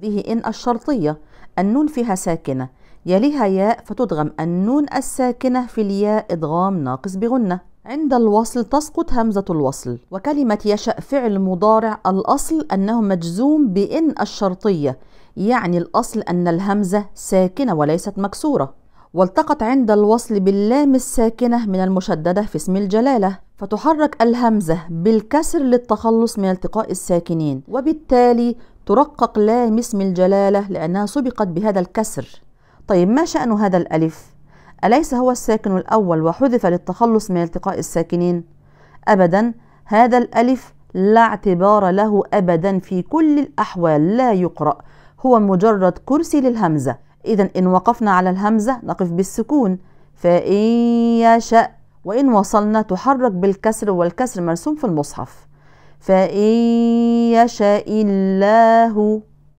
به إن الشرطية النون فيها ساكنة يليها ياء فتدغم النون الساكنة في الياء إدغام ناقص بغنة عند الوصل تسقط همزة الوصل وكلمة يشأ فعل مضارع الأصل أنه مجزوم بإن الشرطية يعني الأصل أن الهمزة ساكنة وليست مكسورة والتقت عند الوصل باللام الساكنة من المشددة في اسم الجلالة فتحرك الهمزة بالكسر للتخلص من التقاء الساكنين وبالتالي ترقق لام اسم الجلالة لأنها سبقت بهذا الكسر طيب ما شأن هذا الألف؟ أليس هو الساكن الأول وحذف للتخلص من التقاء الساكنين؟ أبدا هذا الألف لا اعتبار له أبدا في كل الأحوال لا يقرأ هو مجرد كرسي للهمزة إذا إن وقفنا على الهمزة نقف بالسكون فإن يشأ وإن وصلنا تحرك بالكسر والكسر مرسوم في المصحف فإن يشأ الله